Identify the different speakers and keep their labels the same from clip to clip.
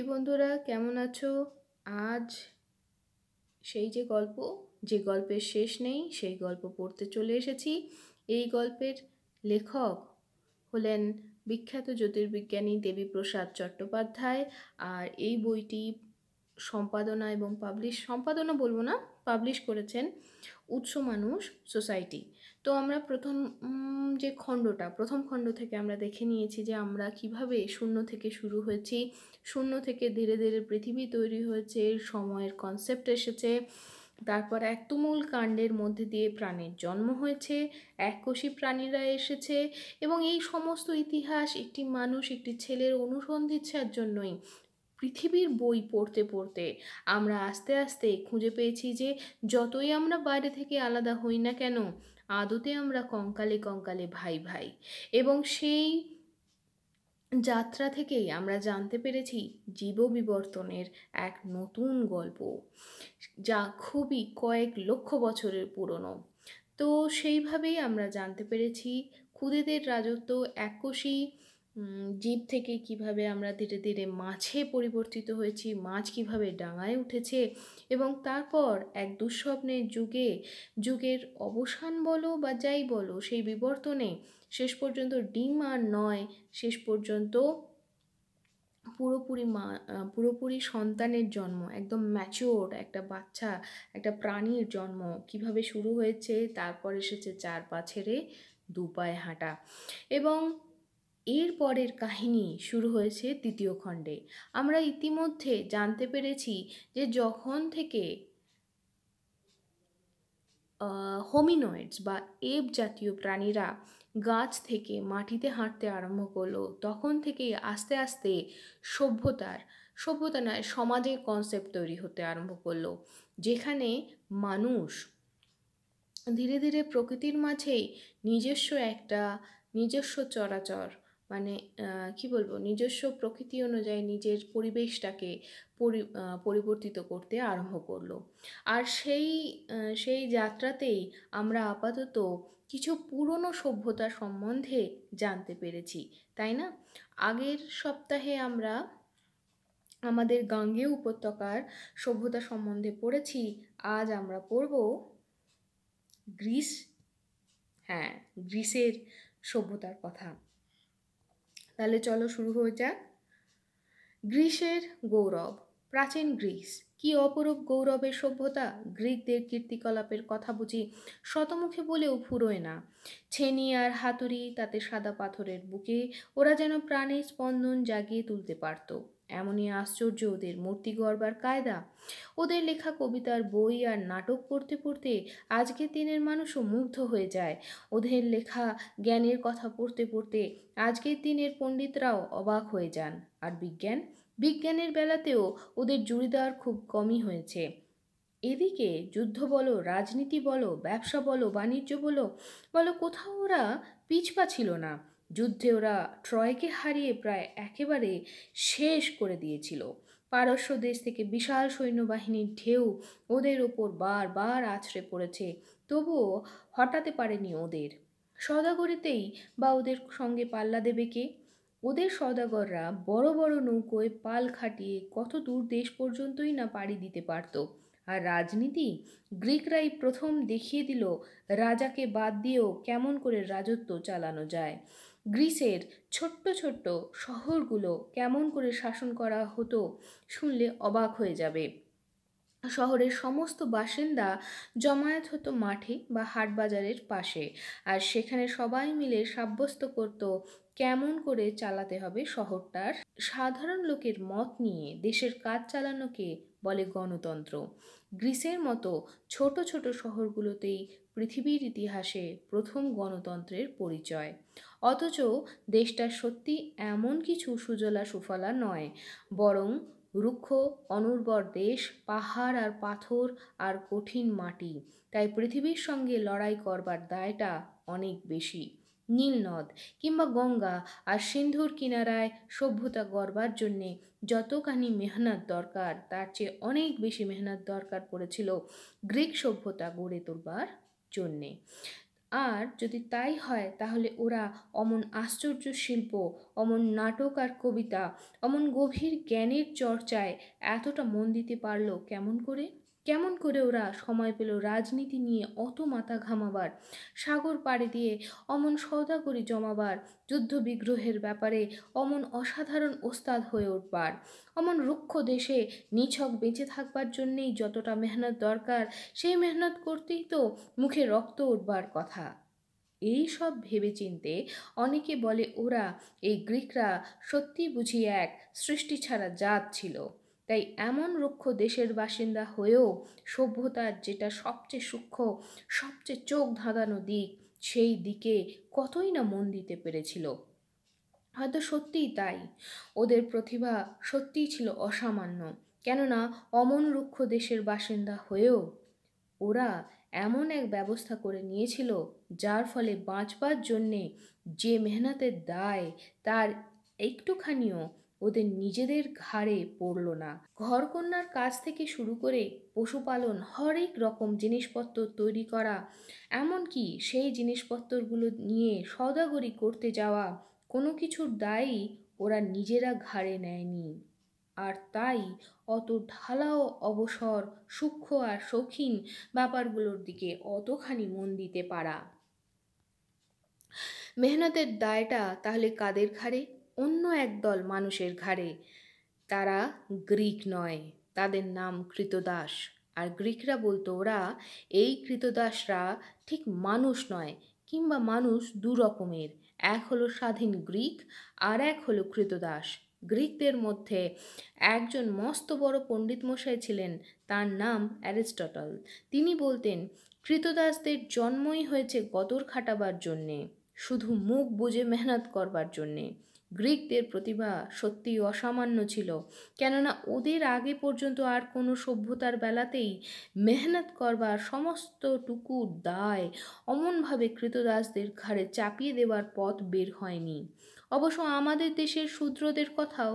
Speaker 1: কি বন্ধুরা কেমন আছো আজ সেই যে গল্প যে গল্পের শেষ নেই সেই গল্প পড়তে চলে এসেছি এই গল্পের লেখক হলেন বিখ্যাত জ্যোতির্বিজ্ঞানী দেবীপ্রসাদ চট্টোপাধ্যায় আর এই বইটি সম্পাদনা এবং পাবলিশ সম্পাদনা বলবো না পাবলিশ করেছেন উৎস মানুষ সোসাইটি তো আমরা প্রথম যে খণ্ডটা প্রথম খণ্ড থেকে আমরা দেখে নিয়েছি যে আমরা কিভাবে শূন্য থেকে শুরু হয়েছি শূন্য থেকে ধীরে ধীরে পৃথিবী তৈরি হয়েছে সময়ের কনসেপ্ট এসেছে তারপর এক তুমুল কাণ্ডের মধ্যে দিয়ে প্রাণের জন্ম হয়েছে এককোষী প্রাণীরা এসেছে এবং এই সমস্ত ইতিহাস একটি মানুষ একটি ছেলের অনুসন্ধিচ্ছার জন্যই পৃথিবীর বই পড়তে পড়তে আমরা আস্তে আস্তে খুঁজে পেয়েছি যে যতই আমরা বাইরে থেকে আলাদা হই না কেন আদতে আমরা কঙ্কালে কঙ্কালে ভাই ভাই এবং সেই যাত্রা থেকেই আমরা জানতে পেরেছি জীববিবর্তনের এক নতুন গল্প যা খুবই কয়েক লক্ষ বছরের পুরনো তো সেইভাবেই আমরা জানতে পেরেছি খুদেদের রাজত্ব এককোষী জীব থেকে কিভাবে আমরা ধীরে ধীরে মাছে পরিবর্তিত হয়েছি মাছ কিভাবে ডাঙায় উঠেছে এবং তারপর এক দুঃস্বপ্নের যুগে যুগের অবসান বলো বা যাই বলো সেই বিবর্তনে শেষ পর্যন্ত ডিম আর নয় শেষ পর্যন্ত পুরোপুরি মা পুরোপুরি সন্তানের জন্ম একদম ম্যাচিওর একটা বাচ্চা একটা প্রাণীর জন্ম কিভাবে শুরু হয়েছে তারপর এসেছে চার পা ছেড়ে দু পায়ে হাঁটা এবং এর পরের কাহিনী শুরু হয়েছে তৃতীয় খণ্ডে আমরা ইতিমধ্যে জানতে পেরেছি যে যখন থেকে হোমিনয়েডস বা এব জাতীয় প্রাণীরা গাছ থেকে মাটিতে হাঁটতে আরম্ভ করলো তখন থেকে আস্তে আস্তে সভ্যতার সভ্যতা নয় সমাজের কনসেপ্ট তৈরি হতে আরম্ভ করলো যেখানে মানুষ ধীরে ধীরে প্রকৃতির মাঝেই নিজস্ব একটা নিজস্ব চরাচর মানে কি বলবো নিজস্ব প্রকৃতি অনুযায়ী নিজের পরিবেশটাকে পরি পরিবর্তিত করতে আরম্ভ করলো আর সেই সেই যাত্রাতেই আমরা আপাতত কিছু পুরনো সভ্যতা সম্বন্ধে জানতে পেরেছি তাই না আগের সপ্তাহে আমরা আমাদের গাঙ্গেয় উপত্যকার সভ্যতা সম্বন্ধে পড়েছি আজ আমরা পড়ব গ্রিস হ্যাঁ গ্রিসের সভ্যতার কথা তাহলে চলো শুরু হয়ে যাক গ্রীসের গৌরব প্রাচীন গ্রিস কি অপরূপ গৌরবের সভ্যতা গ্রিকদের কীর্তিকলাপের কথা বুঝি শতমুখে বলেও ফুরোয় না ছেনি আর হাতুড়ি তাতে সাদা পাথরের বুকে ওরা যেন প্রাণের স্পন্দন জাগিয়ে তুলতে পারত এমনই আশ্চর্য ওদের মূর্তি গড়বার কায়দা ওদের লেখা কবিতার বই আর নাটক পড়তে পড়তে আজকের দিনের মানুষও মুগ্ধ হয়ে যায় ওদের লেখা জ্ঞানের কথা পড়তে পড়তে আজকের দিনের পণ্ডিতরাও অবাক হয়ে যান আর বিজ্ঞান বিজ্ঞানের বেলাতেও ওদের জুড়িদার খুব কমই হয়েছে এদিকে যুদ্ধ বলো রাজনীতি বলো ব্যবসা বলো বাণিজ্য বলো বলো কোথাও ওরা পিছপা ছিল না যুদ্ধে ওরা ট্রয়কে হারিয়ে প্রায় একেবারে শেষ করে দিয়েছিল পারস্য দেশ থেকে বিশাল সৈন্যবাহিনীর ঢেউ ওদের ওপর বারবার আছড়ে পড়েছে তবুও হটাতে পারেনি ওদের সদাগরিতেই বা ওদের সঙ্গে পাল্লা দেবে কে ওদের সদাগররা বড় বড় নৌকোয় পাল খাটিয়ে কত দূর দেশ পর্যন্তই না পাড়ি দিতে পারত আর রাজনীতি গ্রিকরাই প্রথম দেখিয়ে দিল রাজাকে বাদ দিয়েও কেমন করে রাজত্ব চালানো যায় গ্রিসের ছোট্ট ছোট্ট শহরগুলো কেমন করে শাসন করা হতো শুনলে অবাক হয়ে যাবে শহরের সমস্ত বাসিন্দা জমায়েত হতো মাঠে বা হাটবাজারের পাশে আর সেখানে সবাই মিলে সাব্যস্ত করত কেমন করে চালাতে হবে শহরটার সাধারণ লোকের মত নিয়ে দেশের কাজ চালানোকে বলে গণতন্ত্র গ্রিসের মতো ছোট ছোট শহরগুলোতেই পৃথিবীর ইতিহাসে প্রথম গণতন্ত্রের পরিচয় অথচ দেশটা সত্যি এমন কিছু সুজলা সুফলা নয় বরং রুক্ষ অনুর্বর দেশ পাহাড় আর পাথর আর কঠিন মাটি তাই পৃথিবীর সঙ্গে লড়াই করবার দায়টা অনেক বেশি নীলনদ কিংবা গঙ্গা আর সিন্ধুর কিনারায় সভ্যতা গড়বার জন্যে যতখানি মেহনত দরকার তার চেয়ে অনেক বেশি মেহনত দরকার পড়েছিল গ্রিক সভ্যতা গড়ে তোলবার জন্যে আর যদি তাই হয় তাহলে ওরা অমন আশ্চর্য শিল্প অমন নাটক আর কবিতা অমন গভীর জ্ঞানের চর্চায় এতটা মন দিতে পারল কেমন করে কেমন করে ওরা সময় পেল রাজনীতি নিয়ে অত মাথা ঘামাবার সাগর পাড়ে দিয়ে অমন করে জমাবার যুদ্ধবিগ্রহের ব্যাপারে অমন অসাধারণ ওস্তাদ হয়ে উঠবার অমন রুক্ষ দেশে নিছক বেঁচে থাকবার জন্যেই যতটা মেহনত দরকার সেই মেহনত করতেই তো মুখে রক্ত উঠবার কথা এই সব ভেবেচিন্তে অনেকে বলে ওরা এই গ্রিকরা সত্যি বুঝি এক সৃষ্টি ছাড়া জাত ছিল তাই এমন রুক্ষ দেশের বাসিন্দা হয়েও সভ্যতার যেটা সবচেয়ে সূক্ষ্ম সবচেয়ে চোখ ধাঁধানো দিক সেই দিকে কতই না মন দিতে পেরেছিল হয়তো সত্যিই তাই ওদের প্রতিভা সত্যিই ছিল অসামান্য কেননা অমন রুক্ষ দেশের বাসিন্দা হয়েও ওরা এমন এক ব্যবস্থা করে নিয়েছিল যার ফলে বাঁচবার জন্যে যে মেহনতের দায় তার একটুখানিও ওদের নিজেদের ঘাড়ে পড়ল না ঘরকন্যার কাজ থেকে শুরু করে পশুপালন হরেক রকম জিনিসপত্র তৈরি করা এমনকি সেই জিনিসপত্রগুলো নিয়ে সদাগরি করতে যাওয়া কোনো কিছুর দায়ই ওরা নিজেরা ঘাড়ে নেয়নি আর তাই অত ঢালাও অবসর সূক্ষ্ম আর সৌখিন ব্যাপারগুলোর দিকে অতখানি মন দিতে পারা মেহনতের দায়টা তাহলে কাদের ঘাড়ে অন্য একদল মানুষের ঘাড়ে তারা গ্রিক নয় তাদের নাম কৃতদাস আর গ্রিকরা বলতো ওরা এই কৃতদাসরা ঠিক মানুষ নয় কিংবা মানুষ দু রকমের এক হলো স্বাধীন গ্রিক আর এক হলো কৃতদাস গ্রিকদের মধ্যে একজন মস্ত বড় পণ্ডিত মশাই ছিলেন তার নাম অ্যারিস্টটল তিনি বলতেন কৃতদাসদের জন্মই হয়েছে গদর খাটাবার জন্যে শুধু মুখ বুঝে মেহনত করবার জন্যে গ্রিকদের প্রতিভা সত্যিই অসামান্য ছিল কেননা ওদের আগে পর্যন্ত আর কোনো সভ্যতার বেলাতেই মেহনত করবার সমস্তটুকু দায় অমনভাবে কৃতদাসদের ঘাড়ে চাপিয়ে দেওয়ার পথ বের হয়নি অবশ্য আমাদের দেশের শূদ্রদের কথাও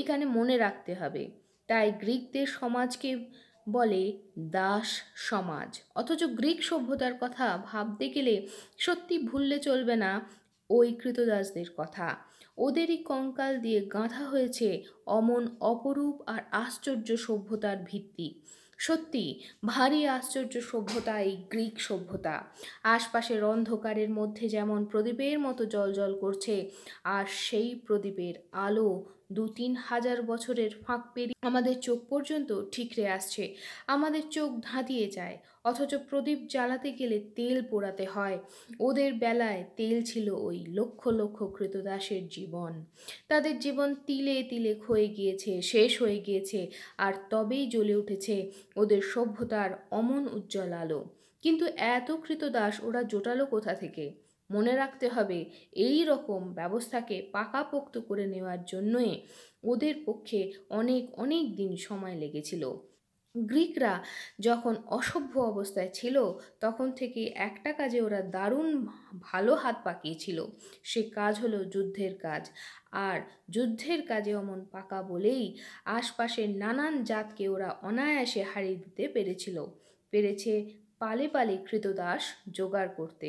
Speaker 1: এখানে মনে রাখতে হবে তাই গ্রিকদের সমাজকে বলে দাস সমাজ অথচ গ্রিক সভ্যতার কথা ভাবতে গেলে সত্যি ভুললে চলবে না ওই কৃতদাসদের কথা ওদেরই কঙ্কাল দিয়ে গাঁথা হয়েছে অমন অপরূপ আর আশ্চর্য সভ্যতার ভিত্তি সত্যি ভারী আশ্চর্য সভ্যতা এই গ্রিক সভ্যতা আশপাশের অন্ধকারের মধ্যে যেমন প্রদীপের মতো জলজল করছে আর সেই প্রদীপের আলো দু তিন হাজার বছরের ফাঁক পেরিয়ে আমাদের চোখ পর্যন্ত ঠিকরে আসছে আমাদের চোখ ধাঁধিয়ে যায় অথচ প্রদীপ জ্বালাতে গেলে তেল পোড়াতে হয় ওদের বেলায় তেল ছিল ওই লক্ষ লক্ষ কৃতদাসের জীবন তাদের জীবন তিলে তিলে ক্ষয়ে গিয়েছে শেষ হয়ে গিয়েছে আর তবেই জ্বলে উঠেছে ওদের সভ্যতার অমন উজ্জ্বল আলো কিন্তু এত কৃতদাস ওরা জোটালো কোথা থেকে মনে রাখতে হবে এই রকম ব্যবস্থাকে পাকাপোক্ত করে নেওয়ার জন্যই ওদের পক্ষে অনেক অনেক দিন সময় লেগেছিল গ্রিকরা যখন অসভ্য অবস্থায় ছিল তখন থেকে একটা কাজে ওরা দারুণ ভালো হাত পাকিয়েছিল সে কাজ হলো যুদ্ধের কাজ আর যুদ্ধের কাজে অমন পাকা বলেই আশপাশের নানান জাতকে ওরা অনায়াসে হারিয়ে দিতে পেরেছিল পেরেছে পালে পালে কৃতদাস জোগাড় করতে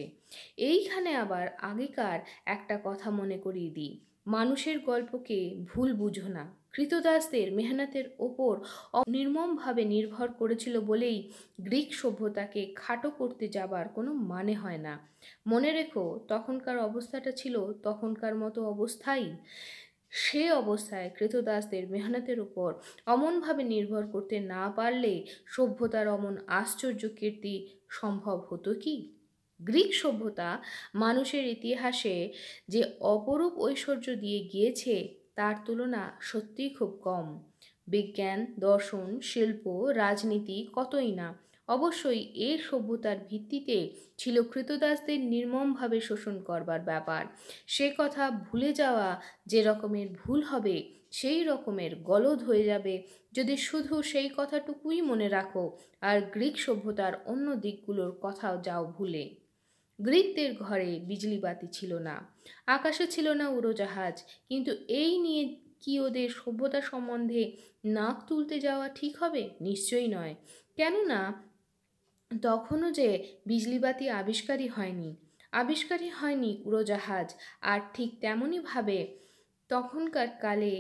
Speaker 1: এইখানে আবার আগেকার একটা কথা মনে করিয়ে দিই মানুষের গল্পকে ভুল বুঝো না কৃতদাসদের মেহনতের ওপর নির্মমভাবে নির্ভর করেছিল বলেই গ্রিক সভ্যতাকে খাটো করতে যাবার কোনো মানে হয় না মনে রেখো তখনকার অবস্থাটা ছিল তখনকার মতো অবস্থাই সে অবস্থায় কৃতদাসদের মেহনতের উপর অমনভাবে নির্ভর করতে না পারলে সভ্যতার অমন আশ্চর্য কীর্তি সম্ভব হতো কি গ্রিক সভ্যতা মানুষের ইতিহাসে যে অপরূপ ঐশ্বর্য দিয়ে গিয়েছে তার তুলনা সত্যিই খুব কম বিজ্ঞান দর্শন শিল্প রাজনীতি কতই না অবশ্যই এর সভ্যতার ভিত্তিতে ছিল কৃতদাসদের নির্মমভাবে শোষণ করবার ব্যাপার সে কথা ভুলে যাওয়া যে রকমের ভুল হবে সেই রকমের গলদ হয়ে যাবে যদি শুধু সেই কথাটুকুই মনে রাখো আর গ্রিক সভ্যতার অন্য দিকগুলোর কথাও যাও ভুলে গ্রিকদের ঘরে বিজলি বাতি ছিল না আকাশে ছিল না উড়োজাহাজ কিন্তু এই নিয়ে কি ওদের সভ্যতা সম্বন্ধে নাক তুলতে যাওয়া ঠিক হবে নিশ্চয়ই নয় কেননা তখনও যে বিজলিবাতি আবিষ্কারই হয়নি আবিষ্কারই হয়নি উড়োজাহাজ আর ঠিক তেমনইভাবে তখনকার কালে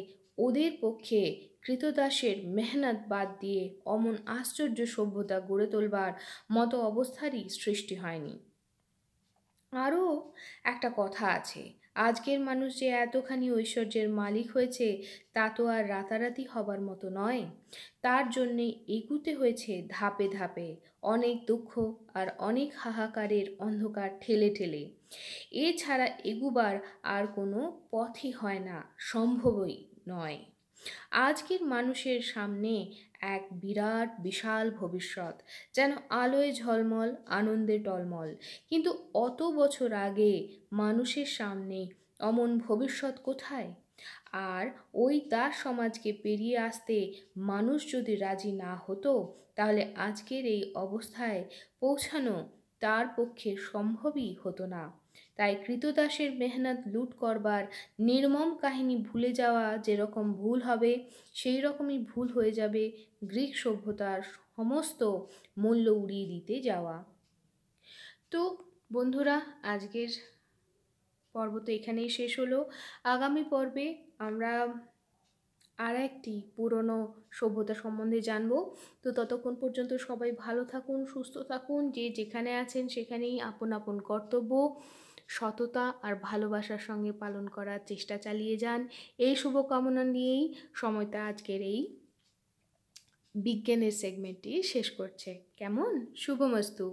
Speaker 1: ওদের পক্ষে কৃতদাসের মেহনত বাদ দিয়ে অমন আশ্চর্য সভ্যতা গড়ে তোলবার মতো অবস্থারই সৃষ্টি হয়নি আরও একটা কথা আছে আজকের মানুষ যে এতখানি ঐশ্বর্যের মালিক হয়েছে তা তো আর রাতারাতি হবার মতো নয় তার জন্যে এগুতে হয়েছে ধাপে ধাপে অনেক দুঃখ আর অনেক হাহাকারের অন্ধকার ঠেলে ঠেলে এছাড়া এগুবার আর কোনো পথই হয় না সম্ভবই নয় আজকের মানুষের সামনে এক বিরাট বিশাল ভবিষ্যৎ যেন আলোয় ঝলমল আনন্দে টলমল কিন্তু অত বছর আগে মানুষের সামনে অমন ভবিষ্যৎ কোথায় আর ওই দাস সমাজকে পেরিয়ে আসতে মানুষ যদি রাজি না হতো তাহলে আজকের এই অবস্থায় পৌঁছানো তার পক্ষে সম্ভবই হতো না তাই কৃতদাসের মেহনত লুট করবার নির্মম কাহিনী ভুলে যাওয়া যেরকম ভুল হবে সেই রকমই ভুল হয়ে যাবে গ্রিক সভ্যতার সমস্ত মূল্য উড়িয়ে দিতে যাওয়া তো বন্ধুরা আজকের পর্ব তো এখানেই শেষ হলো আগামী পর্বে আমরা আর একটি পুরনো সভ্যতা সম্বন্ধে জানবো তো ততক্ষণ পর্যন্ত সবাই ভালো থাকুন সুস্থ থাকুন যে যেখানে আছেন সেখানেই আপন আপন কর্তব্য সততা আর ভালোবাসার সঙ্গে পালন করার চেষ্টা চালিয়ে যান এই শুভকামনা নিয়েই সময়টা আজকের এই বিজ্ঞানের সেগমেন্টটি শেষ করছে কেমন শুভমস্তু